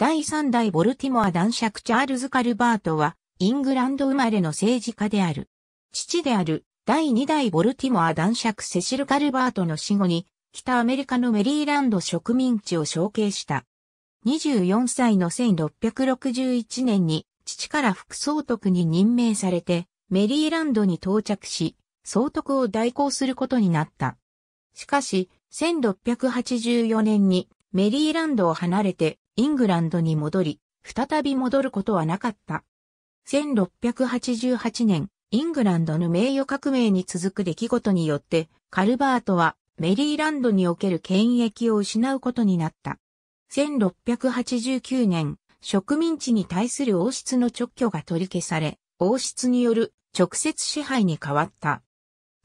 第3代ボルティモア男爵チャールズ・カルバートは、イングランド生まれの政治家である。父である、第2代ボルティモア男爵セシル・カルバートの死後に、北アメリカのメリーランド植民地を承継した。24歳の1661年に、父から副総督に任命されて、メリーランドに到着し、総督を代行することになった。しかし、1684年にメリーランドを離れてイングランドに戻り、再び戻ることはなかった。1688年、イングランドの名誉革命に続く出来事によって、カルバートはメリーランドにおける権益を失うことになった。1689年、植民地に対する王室の直挙が取り消され、王室による直接支配に変わった。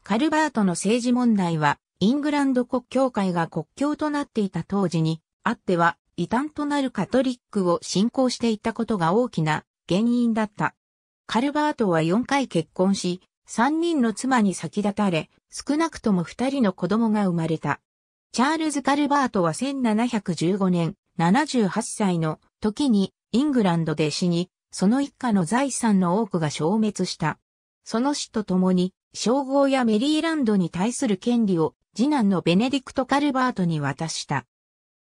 カルバートの政治問題は、イングランド国教会が国境となっていた当時に、あっては異端となるカトリックを信仰していたことが大きな原因だった。カルバートは4回結婚し、3人の妻に先立たれ、少なくとも2人の子供が生まれた。チャールズ・カルバートは1715年、78歳の時にイングランドで死に、その一家の財産の多くが消滅した。その死とともに、称号やメリーランドに対する権利を次男のベネディクト・カルバートに渡した。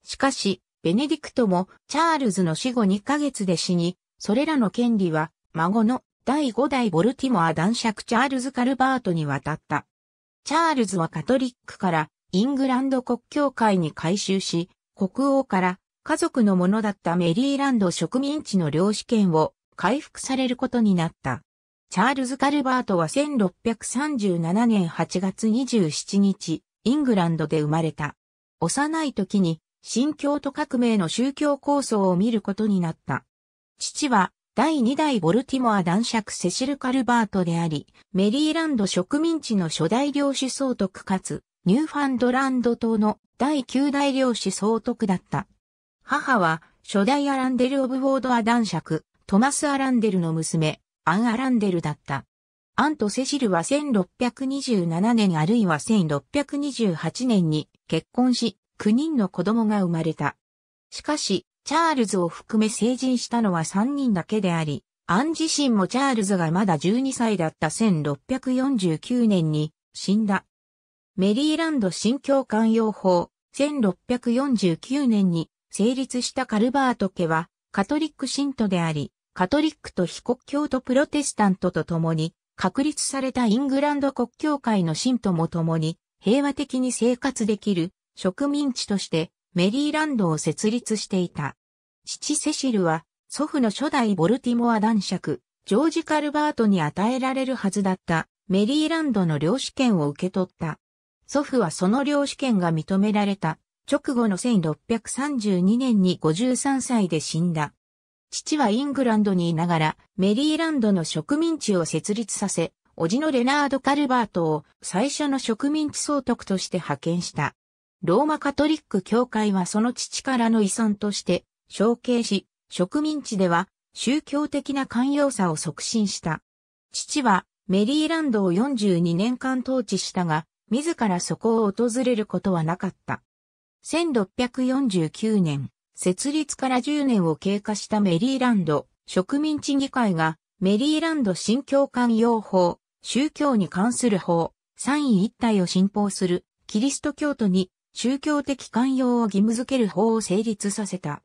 しかし、ベネディクトもチャールズの死後2ヶ月で死に、それらの権利は孫の第5代ボルティモア男爵チャールズ・カルバートに渡った。チャールズはカトリックからイングランド国教会に改修し、国王から家族のものだったメリーランド植民地の領主権を回復されることになった。チャールズ・カルバートは1637年8月27日、イングランドで生まれた。幼い時に新京都革命の宗教構想を見ることになった。父は、第2代ボルティモア男爵セシル・カルバートであり、メリーランド植民地の初代領主総督かつ、ニューファンドランド島の第9代領主総督だった。母は、初代アランデル・オブ・ウォードア男爵、トマス・アランデルの娘、アン・アランデルだった。アンとセシルは1627年あるいは1628年に結婚し、9人の子供が生まれた。しかし、チャールズを含め成人したのは3人だけであり、アン自身もチャールズがまだ12歳だった1649年に死んだ。メリーランド新教官用法1649年に成立したカルバート家はカトリック信徒であり、カトリックと非国教とプロテスタントと共に確立されたイングランド国教会の信徒も共に平和的に生活できる植民地としてメリーランドを設立していた。父セシルは祖父の初代ボルティモア男爵、ジョージ・カルバートに与えられるはずだったメリーランドの領主権を受け取った。祖父はその領主権が認められた直後の1632年に53歳で死んだ。父はイングランドにいながらメリーランドの植民地を設立させ、叔父のレナード・カルバートを最初の植民地総督として派遣した。ローマカトリック教会はその父からの遺産として承継し、植民地では宗教的な寛容さを促進した。父はメリーランドを42年間統治したが、自らそこを訪れることはなかった。1649年、設立から10年を経過したメリーランド植民地議会がメリーランド新教官用法、宗教に関する法、三位一体を信奉するキリスト教徒に宗教的寛容を義務づける法を成立させた。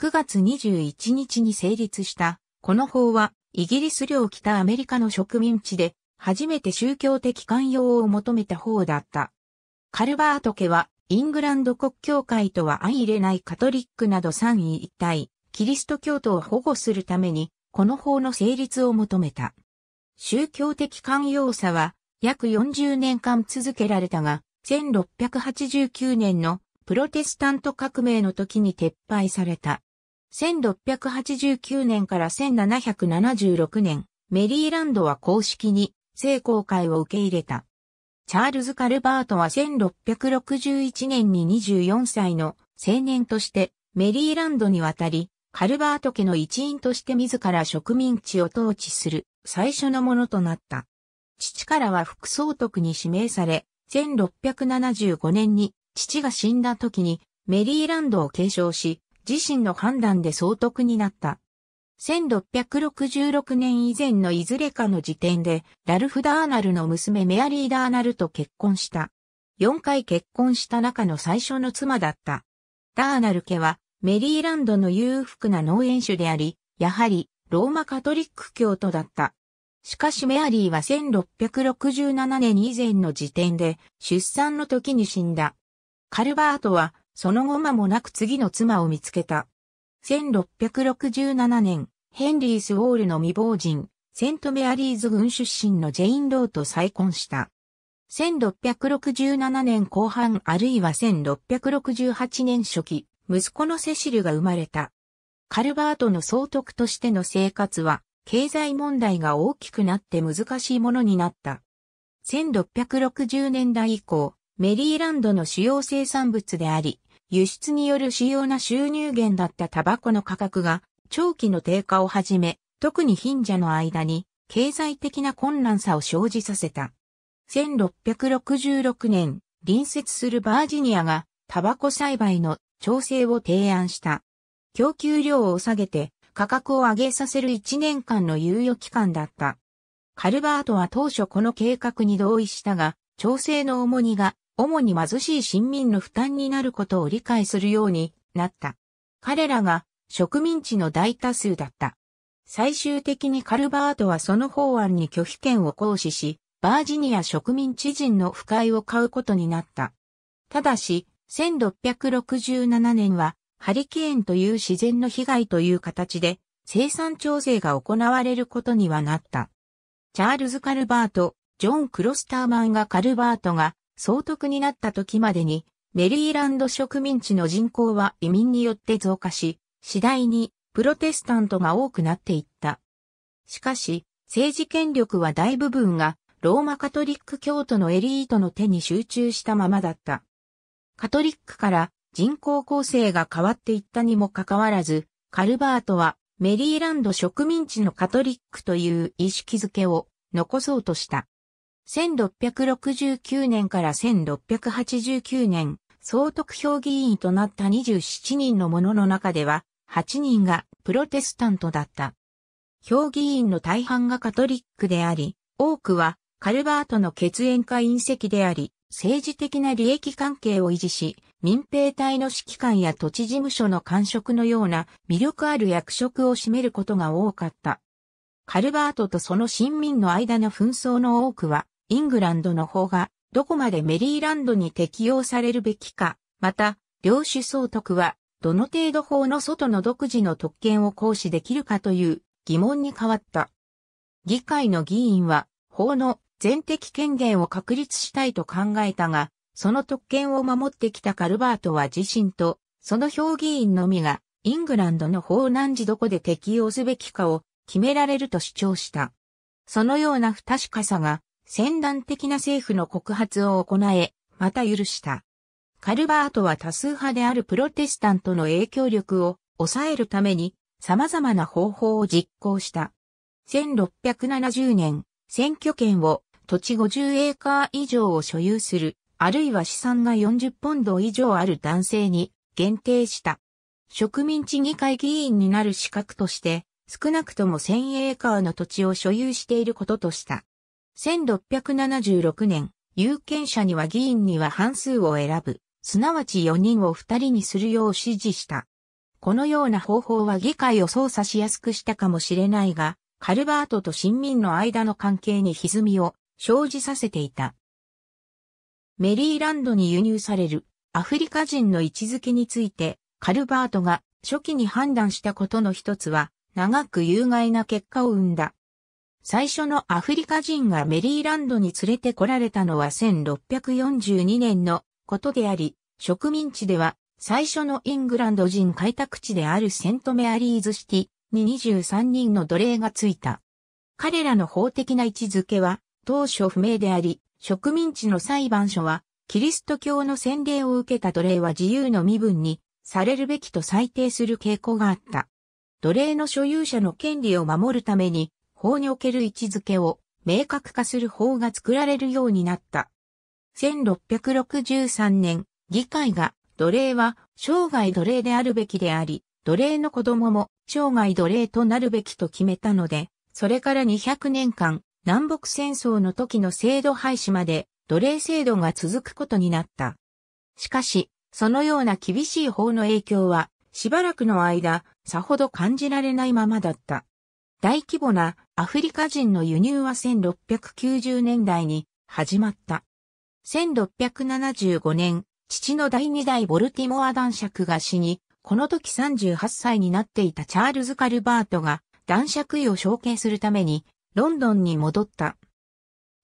9月21日に成立した、この法は、イギリス領北アメリカの植民地で、初めて宗教的寛容を求めた法だった。カルバート家は、イングランド国教会とは相入れないカトリックなど三位一体、キリスト教徒を保護するために、この法の成立を求めた。宗教的寛容さは、約40年間続けられたが、1689年のプロテスタント革命の時に撤廃された。1689年から1776年、メリーランドは公式に聖公会を受け入れた。チャールズ・カルバートは1661年に24歳の青年としてメリーランドに渡り、カルバート家の一員として自ら植民地を統治する最初のものとなった。父からは副総督に指名され、1675年に父が死んだ時にメリーランドを継承し、自身の判断で総督になった。1666年以前のいずれかの時点で、ラルフ・ダーナルの娘メアリー・ダーナルと結婚した。4回結婚した中の最初の妻だった。ダーナル家はメリーランドの裕福な農園主であり、やはりローマカトリック教徒だった。しかしメアリーは1667年以前の時点で出産の時に死んだ。カルバートはその後間もなく次の妻を見つけた。1667年、ヘンリース・ウォールの未亡人、セントメアリーズ軍出身のジェイン・ローと再婚した。1667年後半あるいは1668年初期、息子のセシルが生まれた。カルバートの総督としての生活は経済問題が大きくなって難しいものになった。1660年代以降、メリーランドの主要生産物であり、輸出による主要な収入源だったタバコの価格が長期の低下をはじめ、特に貧者の間に経済的な困難さを生じさせた。1666年、隣接するバージニアがタバコ栽培の調整を提案した。供給量を下げて価格を上げさせる1年間の猶予期間だった。カルバートは当初この計画に同意したが、調整の重荷が、主に貧しい新民の負担になることを理解するようになった。彼らが植民地の大多数だった。最終的にカルバートはその法案に拒否権を行使し、バージニア植民地人の不快を買うことになった。ただし、1667年はハリケーンという自然の被害という形で生産調整が行われることにはなった。チャールズ・カルバート、ジョン・クロスターマンがカルバートが総督になった時までに、メリーランド植民地の人口は移民によって増加し、次第にプロテスタントが多くなっていった。しかし、政治権力は大部分がローマカトリック教徒のエリートの手に集中したままだった。カトリックから人口構成が変わっていったにもかかわらず、カルバートはメリーランド植民地のカトリックという意識づけを残そうとした。1669年から1689年、総督評議員となった27人の者の中では、8人がプロテスタントだった。評議員の大半がカトリックであり、多くはカルバートの血縁か隕石であり、政治的な利益関係を維持し、民兵隊の指揮官や土地事務所の官職のような魅力ある役職を占めることが多かった。カルバートとその新民の間の紛争の多くは、イングランドの方がどこまでメリーランドに適用されるべきか、また、領主総督は、どの程度法の外の独自の特権を行使できるかという疑問に変わった。議会の議員は、法の全的権限を確立したいと考えたが、その特権を守ってきたカルバートは自身と、その評議員のみが、イングランドの法を何時どこで適用すべきかを決められると主張した。そのような不確かさが、先断的な政府の告発を行え、また許した。カルバートは多数派であるプロテスタントの影響力を抑えるために様々な方法を実行した。1670年、選挙権を土地50エーカー以上を所有する、あるいは資産が40ポンド以上ある男性に限定した。植民地議会議員になる資格として、少なくとも1000エーカーの土地を所有していることとした。1676年、有権者には議員には半数を選ぶ、すなわち4人を2人にするよう指示した。このような方法は議会を操作しやすくしたかもしれないが、カルバートと新民の間の関係に歪みを生じさせていた。メリーランドに輸入されるアフリカ人の位置づけについてカルバートが初期に判断したことの一つは長く有害な結果を生んだ。最初のアフリカ人がメリーランドに連れてこられたのは1642年のことであり、植民地では最初のイングランド人開拓地であるセントメアリーズシティ、に23人の奴隷がついた。彼らの法的な位置づけは当初不明であり、植民地の裁判所は、キリスト教の洗礼を受けた奴隷は自由の身分にされるべきと裁定する傾向があった。奴隷の所有者の権利を守るために、法における位置づけを明確化する法が作られるようになった。1663年、議会が奴隷は生涯奴隷であるべきであり、奴隷の子供も生涯奴隷となるべきと決めたので、それから200年間、南北戦争の時の制度廃止まで奴隷制度が続くことになった。しかし、そのような厳しい法の影響は、しばらくの間、さほど感じられないままだった。大規模なアフリカ人の輸入は1690年代に始まった。1675年、父の第二代ボルティモア男爵が死に、この時38歳になっていたチャールズ・カルバートが男爵位を承継するためにロンドンに戻った。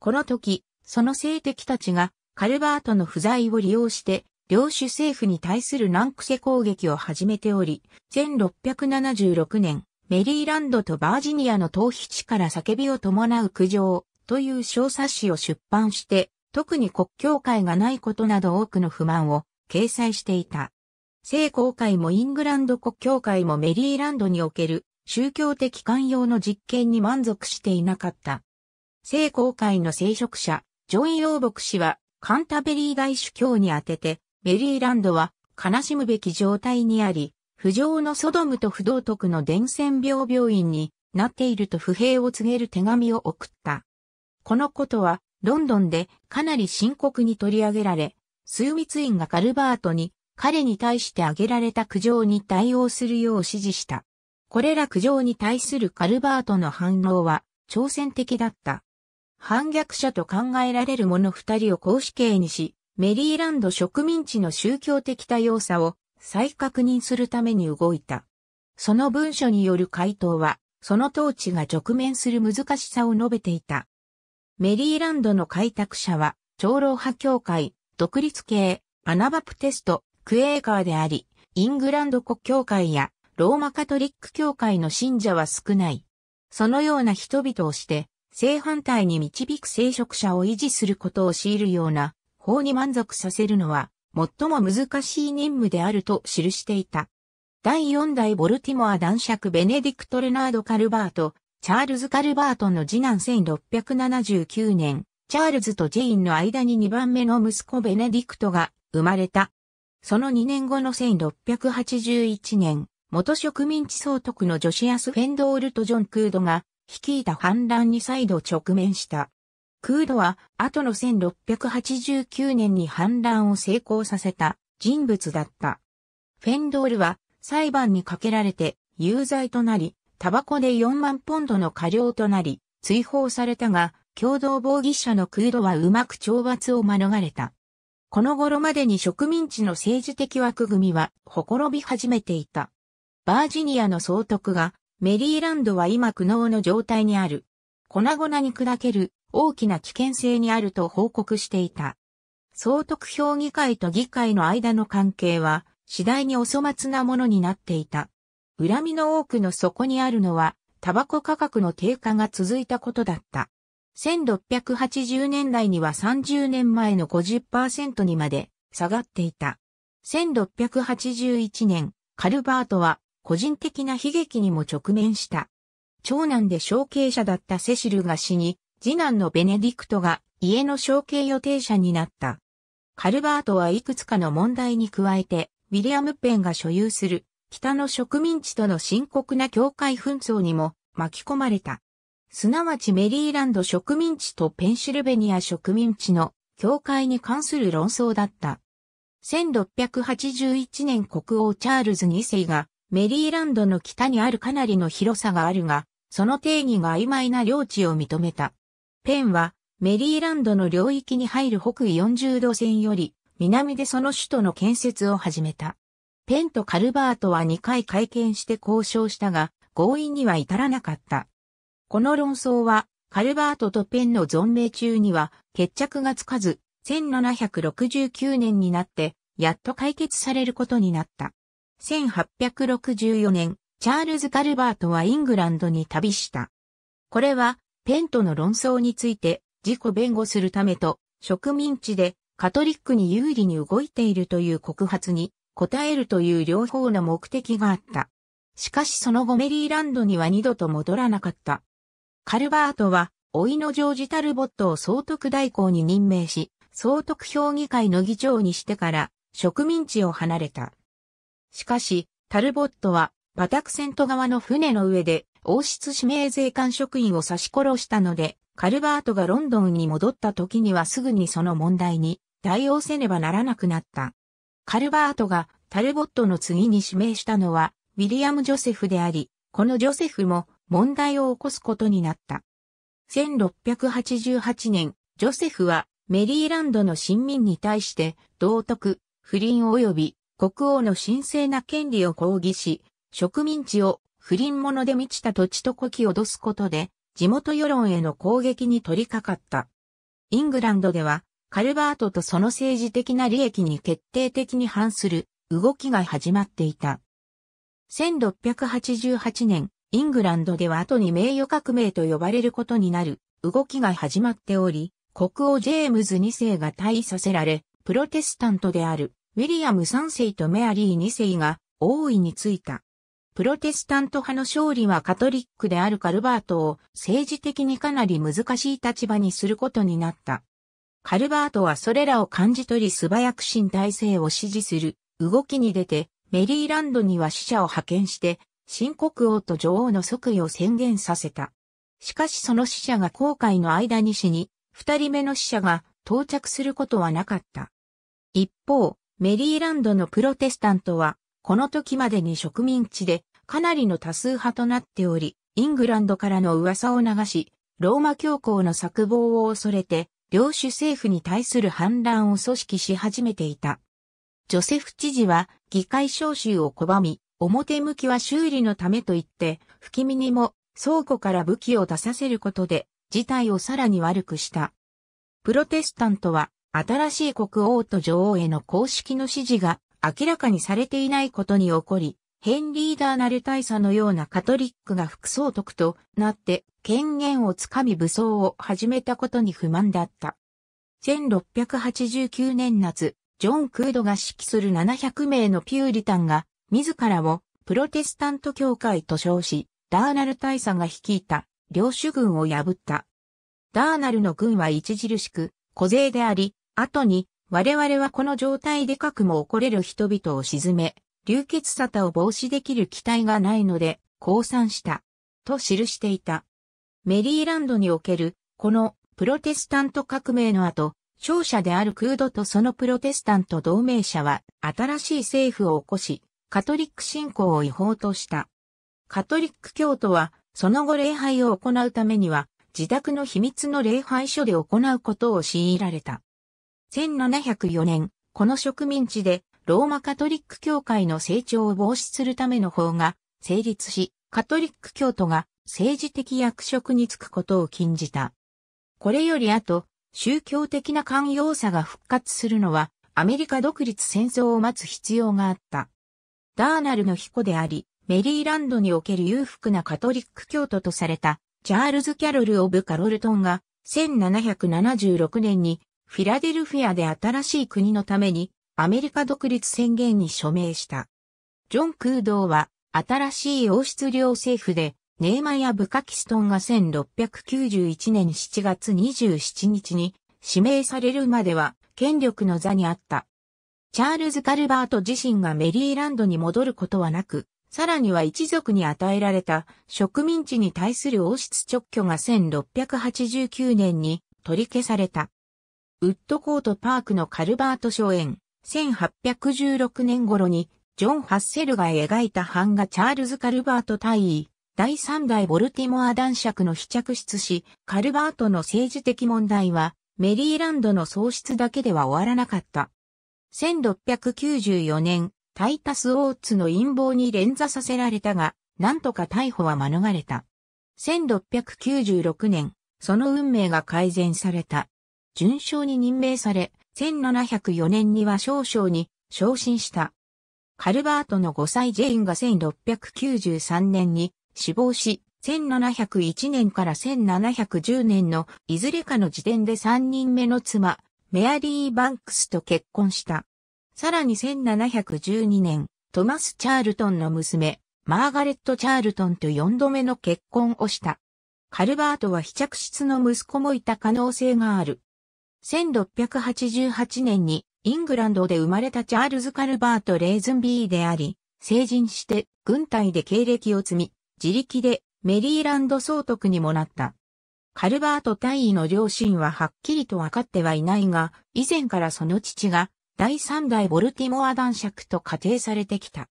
この時、その政敵たちがカルバートの不在を利用して領主政府に対する難癖攻撃を始めており、1676年、メリーランドとバージニアの逃避地から叫びを伴う苦情という小冊子を出版して、特に国教会がないことなど多くの不満を掲載していた。聖公会もイングランド国教会もメリーランドにおける宗教的寛容の実験に満足していなかった。聖公会の聖職者、ジョン・ヨーボク氏はカンタベリー大主教に当てて、メリーランドは悲しむべき状態にあり、不浄のソドムと不道徳の伝染病病院になっていると不平を告げる手紙を送った。このことはロンドンでかなり深刻に取り上げられ、枢密院がカルバートに彼に対して挙げられた苦情に対応するよう指示した。これら苦情に対するカルバートの反応は挑戦的だった。反逆者と考えられる者二人を公死刑にし、メリーランド植民地の宗教的多様さを再確認するために動いた。その文書による回答は、その統治が直面する難しさを述べていた。メリーランドの開拓者は、長老派協会、独立系、アナバプテスト、クエーカーであり、イングランド国教会やローマカトリック教会の信者は少ない。そのような人々をして、正反対に導く聖職者を維持することを強いるような法に満足させるのは、最も難しい任務であると記していた。第四代ボルティモア男爵ベネディクト・レナード・カルバート、チャールズ・カルバートの次男1679年、チャールズとジェインの間に2番目の息子ベネディクトが生まれた。その2年後の1681年、元植民地総督のジョシアス・フェンドールとジョン・クードが率いた反乱に再度直面した。クードは後の1689年に反乱を成功させた人物だった。フェンドールは裁判にかけられて有罪となり、タバコで4万ポンドの過料となり、追放されたが、共同防疑者のクードはうまく懲罰を免れた。この頃までに植民地の政治的枠組みは、ほころび始めていた。バージニアの総督が、メリーランドは今苦悩の状態にある。粉々に砕ける、大きな危険性にあると報告していた。総督評議会と議会の間の関係は、次第にお粗末なものになっていた。恨みの多くの底にあるのは、タバコ価格の低下が続いたことだった。1680年代には30年前の50%にまで下がっていた。1681年、カルバートは個人的な悲劇にも直面した。長男で承継者だったセシルが死に、次男のベネディクトが家の承継予定者になった。カルバートはいくつかの問題に加えて、ウィリアム・ペンが所有する北の植民地との深刻な境界紛争にも巻き込まれた。すなわちメリーランド植民地とペンシルベニア植民地の境界に関する論争だった。1681年国王チャールズ2世がメリーランドの北にあるかなりの広さがあるが、その定義が曖昧な領地を認めた。ペンはメリーランドの領域に入る北緯40度線より南でその首都の建設を始めた。ペンとカルバートは2回会見して交渉したが合意には至らなかった。この論争は、カルバートとペンの存命中には決着がつかず、1769年になって、やっと解決されることになった。1864年、チャールズ・カルバートはイングランドに旅した。これは、ペンとの論争について、自己弁護するためと、植民地でカトリックに有利に動いているという告発に、答えるという両方の目的があった。しかしその後メリーランドには二度と戻らなかった。カルバートは、老いのジョージ・タルボットを総督代行に任命し、総督評議会の議長にしてから植民地を離れた。しかし、タルボットは、バタクセント側の船の上で王室指名税関職員を刺し殺したので、カルバートがロンドンに戻った時にはすぐにその問題に対応せねばならなくなった。カルバートがタルボットの次に指名したのはウィリアム・ジョセフであり、このジョセフも問題を起こすことになった。1688年、ジョセフはメリーランドの新民に対して道徳、不倫及び国王の神聖な権利を抗議し、植民地を不倫者で満ちた土地と呼気を脅すことで、地元世論への攻撃に取り掛かった。イングランドでは、カルバートとその政治的な利益に決定的に反する動きが始まっていた。1688年、イングランドでは後に名誉革命と呼ばれることになる動きが始まっており、国王ジェームズ2世が退位させられ、プロテスタントであるウィリアム3世とメアリー2世が王位についた。プロテスタント派の勝利はカトリックであるカルバートを政治的にかなり難しい立場にすることになった。カルバートはそれらを感じ取り素早く新体制を支持する動きに出てメリーランドには死者を派遣して新国王と女王の即位を宣言させた。しかしその死者が航海の間に死に、二人目の死者が到着することはなかった。一方、メリーランドのプロテスタントは、この時までに植民地でかなりの多数派となっており、イングランドからの噂を流し、ローマ教皇の策謀を恐れて、領主政府に対する反乱を組織し始めていた。ジョセフ知事は議会召集を拒み、表向きは修理のためと言って、不気味にも倉庫から武器を出させることで、事態をさらに悪くした。プロテスタントは、新しい国王と女王への公式の支持が明らかにされていないことに起こり、ヘンリー・ダーなる大佐のようなカトリックが副総督となって権限をつかみ武装を始めたことに不満だった。1689年夏、ジョン・クードが指揮する700名のピューリタンが自らをプロテスタント教会と称し、ダーナル大佐が率いた領主軍を破った。ダーナルの軍は著しく、小勢であり、後に、我々はこの状態でかくも起これる人々を沈め、流血沙汰を防止できる機体がないので、降参した。と記していた。メリーランドにおける、このプロテスタント革命の後、勝者であるクードとそのプロテスタント同盟者は、新しい政府を起こし、カトリック信仰を違法とした。カトリック教徒は、その後礼拝を行うためには、自宅の秘密の礼拝所で行うことを強いられた。1704年、この植民地で、ローマカトリック教会の成長を防止するための法が成立し、カトリック教徒が政治的役職に就くことを禁じた。これより後、宗教的な寛容さが復活するのは、アメリカ独立戦争を待つ必要があった。ダーナルの彦であり、メリーランドにおける裕福なカトリック教徒とされた、チャールズ・キャロル・オブ・カロルトンが、1776年に、フィラデルフィアで新しい国のために、アメリカ独立宣言に署名した。ジョン・クードーは、新しい王室領政府で、ネーマやブカキストンが1691年7月27日に指名されるまでは権力の座にあった。チャールズ・カルバート自身がメリーランドに戻ることはなく、さらには一族に与えられた植民地に対する王室直居が1689年に取り消された。ウッドコートパークのカルバート荘演、1816年頃にジョン・ハッセルが描いた版画チャールズ・カルバート大尉、第3代ボルティモア男爵の被着室し、カルバートの政治的問題はメリーランドの喪失だけでは終わらなかった。1694年、タイタス・オーツの陰謀に連座させられたが、なんとか逮捕は免れた。1696年、その運命が改善された。順将に任命され、1704年には少将に昇進した。カルバートの5歳ジェインが1693年に死亡し、1701年から1710年のいずれかの時点で3人目の妻、メアリー・バンクスと結婚した。さらに1712年、トマス・チャールトンの娘、マーガレット・チャールトンと4度目の結婚をした。カルバートは非着室の息子もいた可能性がある。1688年にイングランドで生まれたチャールズ・カルバート・レーズンビーであり、成人して軍隊で経歴を積み、自力でメリーランド総督にもなった。カルバート大尉の両親ははっきりと分かってはいないが、以前からその父が第三代ボルティモア男爵と仮定されてきた。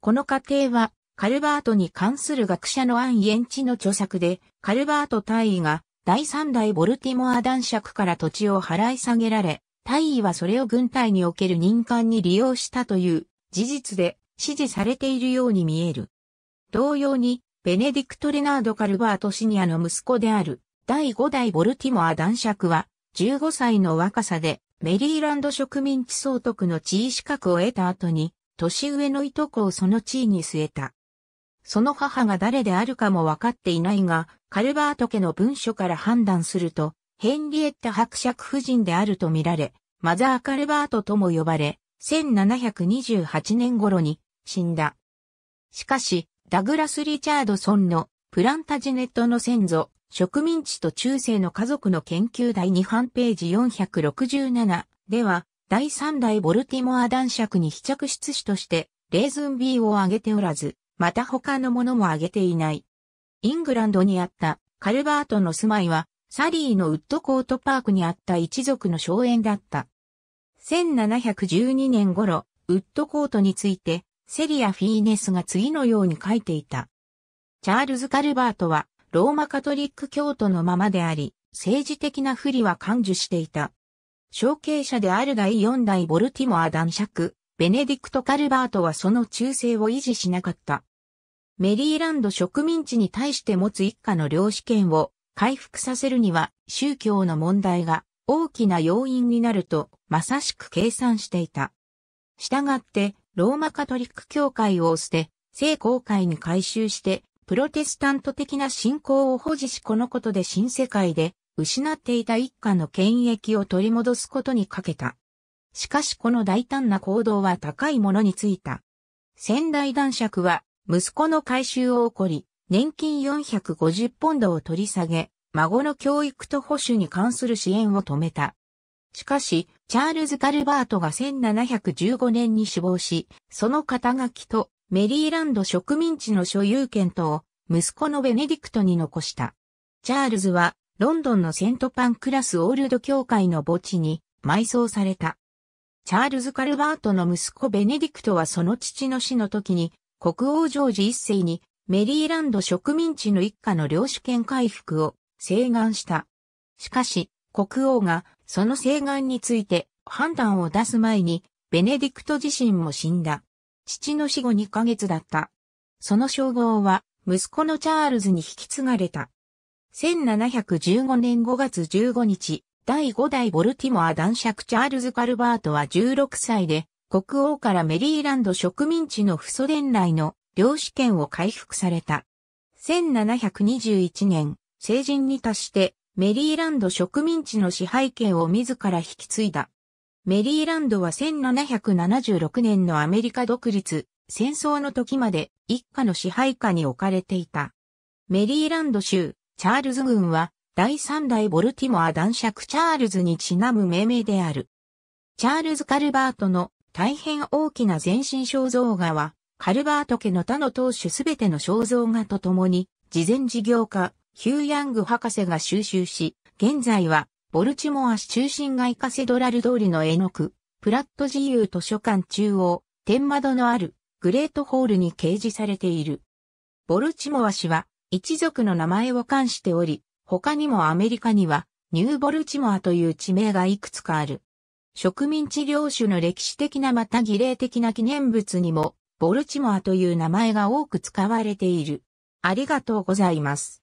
この仮定は、カルバートに関する学者のアン・イエンチの著作で、カルバート大尉が第三代ボルティモア男爵から土地を払い下げられ、大尉はそれを軍隊における任官に利用したという事実で支持されているように見える。同様に、ベネディクト・レナード・カルバート・シニアの息子である、第5代ボルティモア男爵は、15歳の若さで、メリーランド植民地総督の地位資格を得た後に、年上のいとこをその地位に据えた。その母が誰であるかも分かっていないが、カルバート家の文書から判断すると、ヘンリエッタ伯爵夫人であるとみられ、マザー・カルバートとも呼ばれ、1728年頃に死んだ。しかし、ダグラス・リチャードソンのプランタジネットの先祖、植民地と中世の家族の研究第2版ページ467では、第3代ボルティモア男爵に非着出資として、レーズン B を挙げておらず、また他のものも挙げていない。イングランドにあったカルバートの住まいは、サリーのウッドコートパークにあった一族の荘園だった。1712年頃、ウッドコートについて、セリア・フィーネスが次のように書いていた。チャールズ・カルバートは、ローマカトリック教徒のままであり、政治的な不利は感受していた。承継者である第四代ボルティモア男爵、ベネディクト・カルバートはその忠誠を維持しなかった。メリーランド植民地に対して持つ一家の領主権を回復させるには宗教の問題が大きな要因になるとまさしく計算していた。したがってローマカトリック教会を捨て、聖公会に改修して、プロテスタント的な信仰を保持しこのことで新世界で失っていた一家の権益を取り戻すことにかけた。しかしこの大胆な行動は高いものについた。先代男爵は息子の改修を起こり、年金450ポンドを取り下げ、孫の教育と保守に関する支援を止めた。しかし、チャールズ・カルバートが1715年に死亡し、その肩書きとメリーランド植民地の所有権と息子のベネディクトに残した。チャールズはロンドンのセントパンクラスオールド教会の墓地に埋葬された。チャールズ・カルバートの息子ベネディクトはその父の死の時に国王ジョージ一世にメリーランド植民地の一家の領主権回復を請願した。しかし、国王がその請願について判断を出す前に、ベネディクト自身も死んだ。父の死後2ヶ月だった。その称号は、息子のチャールズに引き継がれた。1715年5月15日、第5代ボルティモア男爵チャールズ・カルバートは16歳で、国王からメリーランド植民地の不祖伝来の領主権を回復された。1721年、成人に達してメリーランド植民地の支配権を自ら引き継いだ。メリーランドは1776年のアメリカ独立、戦争の時まで一家の支配下に置かれていた。メリーランド州、チャールズ軍は、第三代ボルティモア男爵チャールズにちなむ命名である。チャールズ・カルバートの大変大きな全身肖像画は、カルバート家の他の当主すべての肖像画とともに、慈善事業家、ヒュー・ヤング博士が収集し、現在は、ボルチモア市中心街カセドラル通りの絵の具、プラット自由図書館中央、天窓のある、グレートホールに掲示されている。ボルチモア市は、一族の名前を冠しており、他にもアメリカには、ニューボルチモアという地名がいくつかある。植民地領主の歴史的なまた儀礼的な記念物にも、ボルチモアという名前が多く使われている。ありがとうございます。